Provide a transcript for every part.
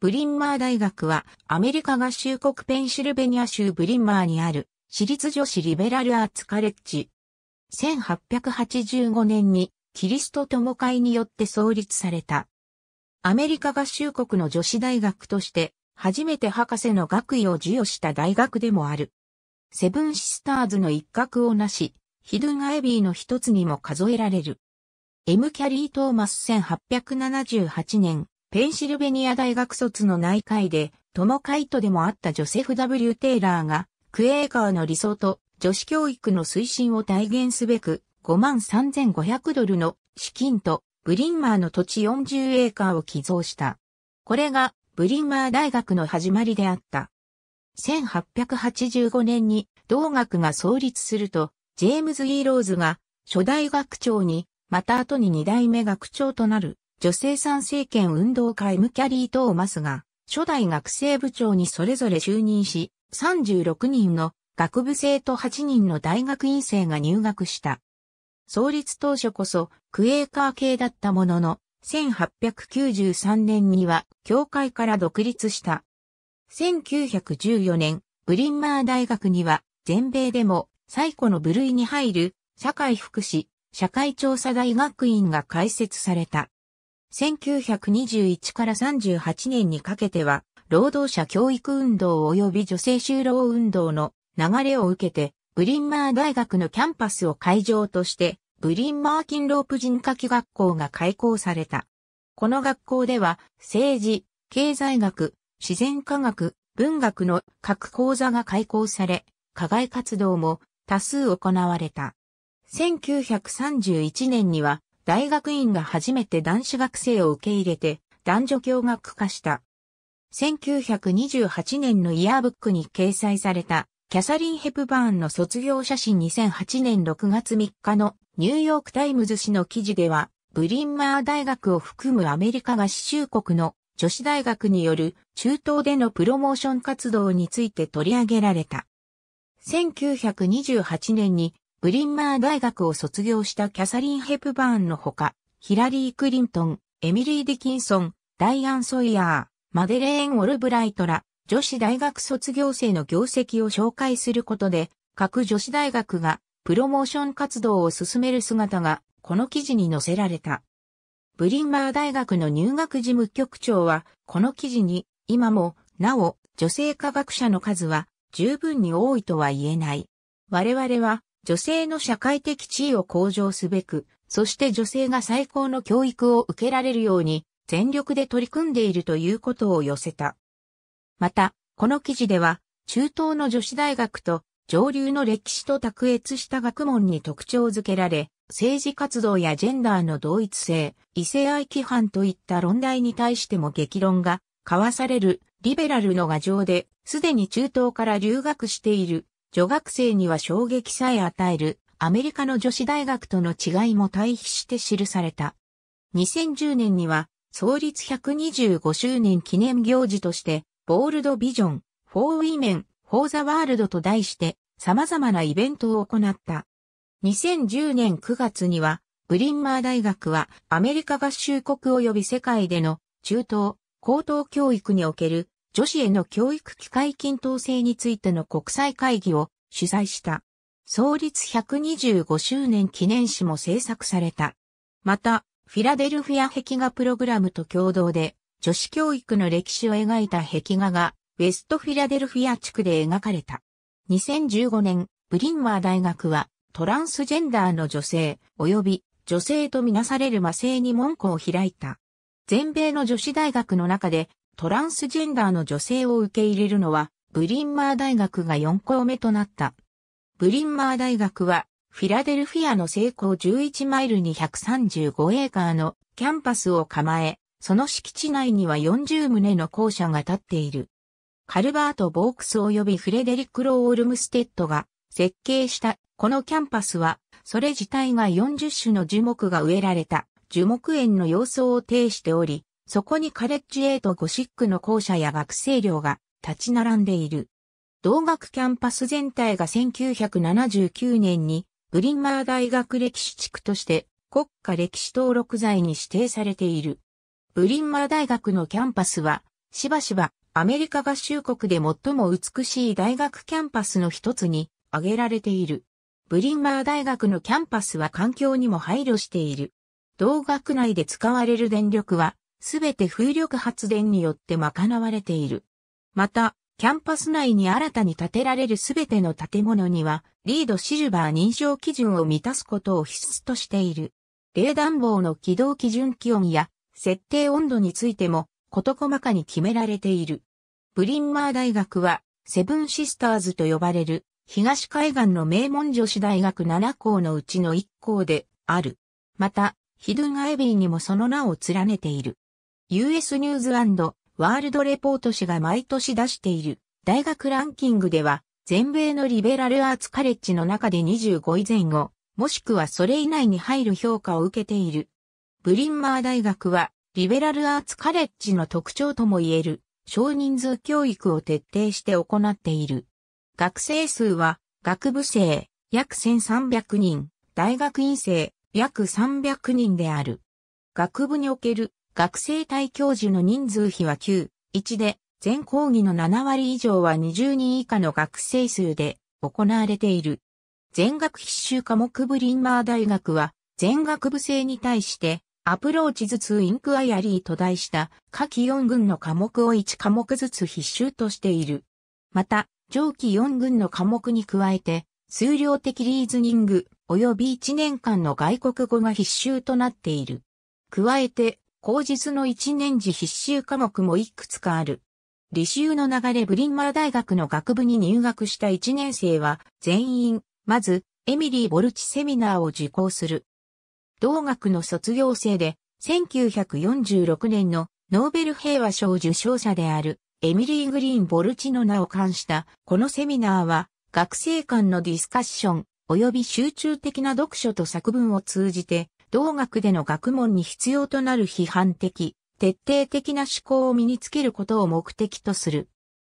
ブリンマー大学はアメリカ合衆国ペンシルベニア州ブリンマーにある私立女子リベラルアーツカレッジ。1885年にキリスト友会によって創立された。アメリカ合衆国の女子大学として初めて博士の学位を授与した大学でもある。セブンシスターズの一角をなし、ヒドゥンアイビーの一つにも数えられる。エム・キャリー・トーマス1878年、ペンシルベニア大学卒の内科医で、カイとでもあったジョセフ・ W・ テイラーが、クエーカーの理想と女子教育の推進を体現すべく、53,500ドルの資金とブリンマーの土地40エーカーを寄贈した。これがブリンマー大学の始まりであった。1885年に同学が創立すると、ジェームズ・イーローズが初代学長に、また後に二代目学長となる。女性参政権運動会ムキャリー・トーマスが、初代学生部長にそれぞれ就任し、36人の学部生と8人の大学院生が入学した。創立当初こそクエーカー系だったものの、1893年には教会から独立した。1914年、ブリンマー大学には全米でも最古の部類に入る社会福祉、社会調査大学院が開設された。1921から38年にかけては、労働者教育運動及び女性就労運動の流れを受けて、ブリンマー大学のキャンパスを会場として、ブリンマー勤労婦人科技学校が開校された。この学校では、政治、経済学、自然科学、文学の各講座が開校され、課外活動も多数行われた。1931年には、大学院が初めて男子学生を受け入れて、男女共学化した。1928年のイヤーブックに掲載された、キャサリン・ヘプバーンの卒業写真2008年6月3日のニューヨークタイムズ紙の記事では、ブリンマー大学を含むアメリカ合衆国の女子大学による中東でのプロモーション活動について取り上げられた。1928年にブリンマー大学を卒業したキャサリン・ヘプバーンのほか、ヒラリー・クリントン、エミリー・ディキンソン、ダイアン・ソイヤー、マデレーン・オルブライトら、女子大学卒業生の業績を紹介することで、各女子大学がプロモーション活動を進める姿が、この記事に載せられた。ブリンマー大学の入学事務局長は、この記事に、今も、なお、女性科学者の数は、十分に多いとは言えない。我々は、女性の社会的地位を向上すべく、そして女性が最高の教育を受けられるように、全力で取り組んでいるということを寄せた。また、この記事では、中東の女子大学と上流の歴史と卓越した学問に特徴づけられ、政治活動やジェンダーの同一性、異性愛規範といった論題に対しても激論が交わされるリベラルの牙城で、すでに中東から留学している女学生には衝撃さえ与えるアメリカの女子大学との違いも対比して記された。2010年には創立125周年記念行事として、ボールドビジョン、フォーウィメン、フォーザワールドと題して様々なイベントを行った。2010年9月には、ブリンマー大学はアメリカ合衆国及び世界での中東、高等教育における女子への教育機会均等性についての国際会議を主催した。創立125周年記念誌も制作された。また、フィラデルフィア壁画プログラムと共同で、女子教育の歴史を描いた壁画が、ウェストフィラデルフィア地区で描かれた。2015年、ブリンマー大学は、トランスジェンダーの女性、及び女性とみなされる魔性に門戸を開いた。全米の女子大学の中でトランスジェンダーの女性を受け入れるのは、ブリンマー大学が4校目となった。ブリンマー大学は、フィラデルフィアの成功11マイルに135エーカーのキャンパスを構え、その敷地内には40棟の校舎が建っている。カルバート・ボークス及びフレデリック・ロー・オルムステッドが設計したこのキャンパスは、それ自体が40種の樹木が植えられた樹木園の様相を呈しており、そこにカレッジエイトゴシックの校舎や学生寮が立ち並んでいる。同学キャンパス全体が1979年にブリンマー大学歴史地区として国家歴史登録財に指定されている。ブリンマー大学のキャンパスはしばしばアメリカ合衆国で最も美しい大学キャンパスの一つに挙げられている。ブリンマー大学のキャンパスは環境にも配慮している。同学内で使われる電力はすべて風力発電によって賄われている。また、キャンパス内に新たに建てられるすべての建物には、リードシルバー認証基準を満たすことを必須としている。冷暖房の起動基準気温や設定温度についても、事細かに決められている。ブリンマー大学は、セブンシスターズと呼ばれる、東海岸の名門女子大学7校のうちの1校である。また、ヒドゥン・アイビーにもその名を連ねている。US ニューズワールドレポート誌が毎年出している大学ランキングでは、全米のリベラルアーツカレッジの中で25位前後、もしくはそれ以内に入る評価を受けている。ブリンマー大学は、リベラルアーツカレッジの特徴ともいえる、少人数教育を徹底して行っている。学生数は、学部生、約1300人、大学院生、約300人である。学部における学生対教授の人数比は9、1で、全講義の7割以上は20人以下の学生数で行われている。全学必修科目ブリンマー大学は、全学部生に対して、アプローチずつインクアイアリーと題した下記4群の科目を1科目ずつ必修としている。また、上記4群の科目に加えて、数量的リーズニング及び1年間の外国語が必修となっている。加えて、口実の一年次必修科目もいくつかある。履修の流れブリンマー大学の学部に入学した一年生は全員、まず、エミリー・ボルチセミナーを受講する。同学の卒業生で、1946年のノーベル平和賞受賞者であるエミリー・グリーン・ボルチの名を冠したこのセミナーは学生間のディスカッション及び集中的な読書と作文を通じて同学での学問に必要となる批判的、徹底的な思考を身につけることを目的とする。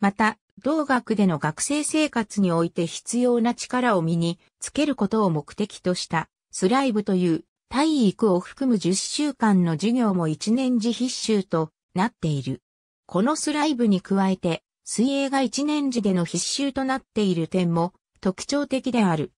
また、同学での学生生活において必要な力を身につけることを目的とした、スライブという体育を含む10週間の授業も一年次必修となっている。このスライブに加えて、水泳が一年次での必修となっている点も特徴的である。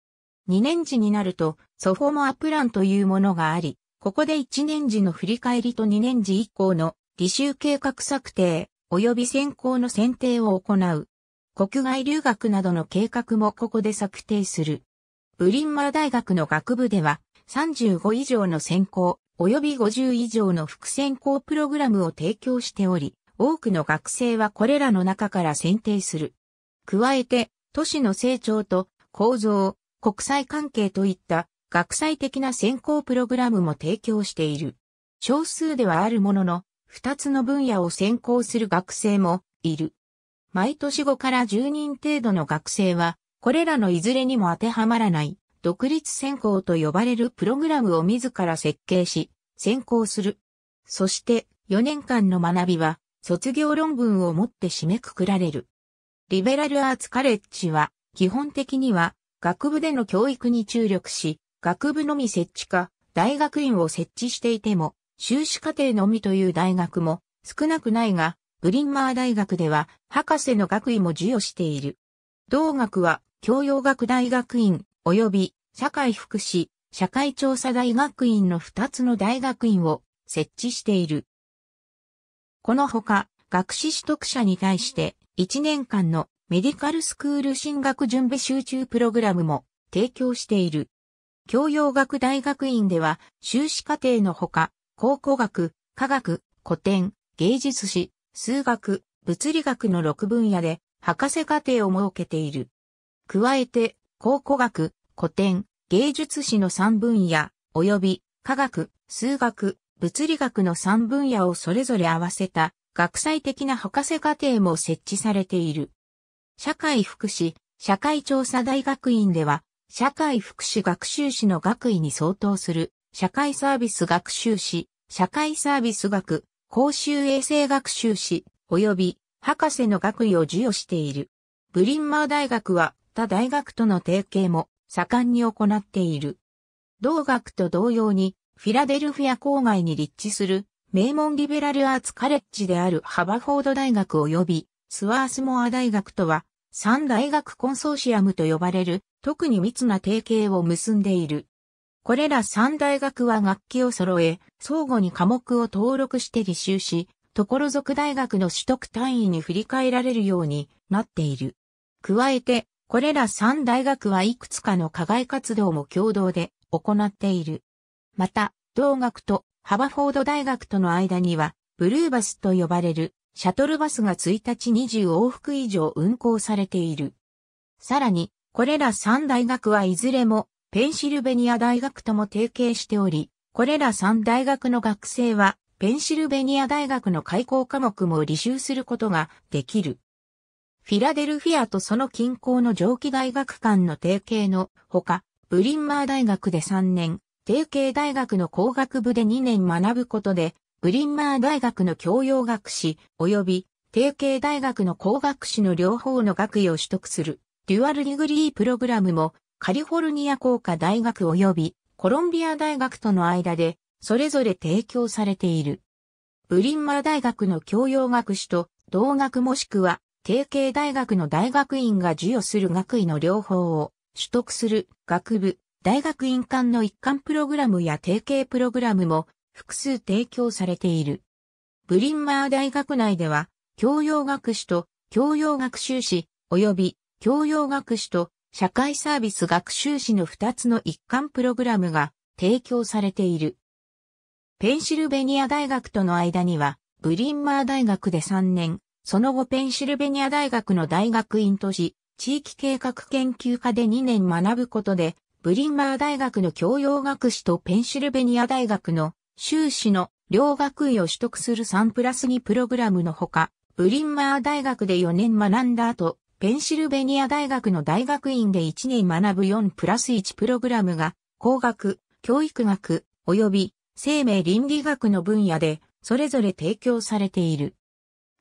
二年次になるとソフォモアプランというものがあり、ここで1年時の振り返りと2年時以降の履修計画策定、及び選考の選定を行う。国外留学などの計画もここで策定する。ブリンマー大学の学部では、35以上の選考、及び50以上の副選考プログラムを提供しており、多くの学生はこれらの中から選定する。加えて、都市の成長と構造、国際関係といった学際的な専攻プログラムも提供している。少数ではあるものの、二つの分野を専攻する学生もいる。毎年5から10人程度の学生は、これらのいずれにも当てはまらない、独立専攻と呼ばれるプログラムを自ら設計し、専攻する。そして、4年間の学びは、卒業論文をもって締めくくられる。リベラルアーツカレッジは、基本的には、学部での教育に注力し、学部のみ設置か、大学院を設置していても、修士課程のみという大学も少なくないが、ブリンマー大学では博士の学位も授与している。同学は教養学大学院及び社会福祉、社会調査大学院の2つの大学院を設置している。このほか、学士取得者に対して1年間のメディカルスクール進学準備集中プログラムも提供している。教養学大学院では、修士課程のほか、考古学、科学、古典、芸術史、数学、物理学の6分野で、博士課程を設けている。加えて、考古学、古典、芸術史の3分野、及び、科学、数学、物理学の3分野をそれぞれ合わせた、学際的な博士課程も設置されている。社会福祉、社会調査大学院では、社会福祉学習士の学位に相当する、社会サービス学習士、社会サービス学、公衆衛生学習士、及び博士の学位を授与している。ブリンマー大学は他大学との提携も盛んに行っている。同学と同様に、フィラデルフィア郊外に立地する名門リベラルアーツカレッジであるハバフォード大学及びスワースモア大学とは三大学コンソーシアムと呼ばれる、特に密な提携を結んでいる。これら三大学は楽器を揃え、相互に科目を登録して履修し、所属大学の取得単位に振り返られるようになっている。加えて、これら三大学はいくつかの課外活動も共同で行っている。また、同学とハバフォード大学との間には、ブルーバスと呼ばれるシャトルバスが1日20往復以上運行されている。さらに、これら3大学はいずれもペンシルベニア大学とも提携しており、これら3大学の学生はペンシルベニア大学の開校科目も履修することができる。フィラデルフィアとその近郊の蒸気大学間の提携のほか、ブリンマー大学で3年、提携大学の工学部で2年学ぶことで、ブリンマー大学の教養学士、及び、定型大学の工学士の両方の学位を取得する、デュアルディグリープログラムも、カリフォルニア工科大学及び、コロンビア大学との間で、それぞれ提供されている。ブリンマー大学の教養学士と、同学もしくは、定型大学の大学院が授与する学位の両方を、取得する学部、大学院間の一貫プログラムや提携プログラムも複数提供されている。ブリンマー大学内では、教養学士と教養学習士、及び教養学士と社会サービス学習士の2つの一貫プログラムが提供されている。ペンシルベニア大学との間には、ブリンマー大学で3年、その後ペンシルベニア大学の大学院とし、地域計画研究科で2年学ぶことで、ブリンマー大学の教養学士とペンシルベニア大学の修士の両学位を取得する3プラス2プログラムのほか、ブリンマー大学で4年学んだ後、ペンシルベニア大学の大学院で1年学ぶ4プラス1プログラムが、工学、教育学、及び生命倫理学の分野で、それぞれ提供されている。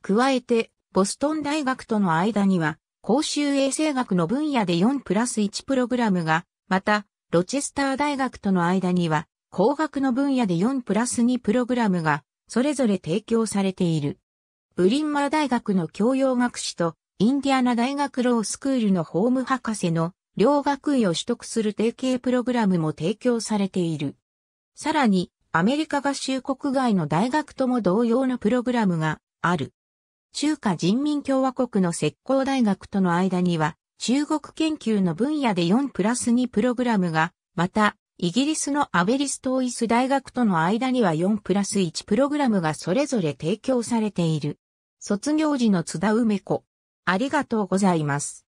加えて、ボストン大学との間には、公衆衛生学の分野で4プラス1プログラムが、また、ロチェスター大学との間には、工学の分野で4プラス2プログラムがそれぞれ提供されている。ブリンマー大学の教養学士とインディアナ大学ロースクールのホーム博士の両学位を取得する提携プログラムも提供されている。さらに、アメリカ合衆国外の大学とも同様のプログラムがある。中華人民共和国の石膏大学との間には、中国研究の分野で4プラス2プログラムが、また、イギリスのアベリストーイス大学との間には4プラス1プログラムがそれぞれ提供されている。卒業時の津田梅子。ありがとうございます。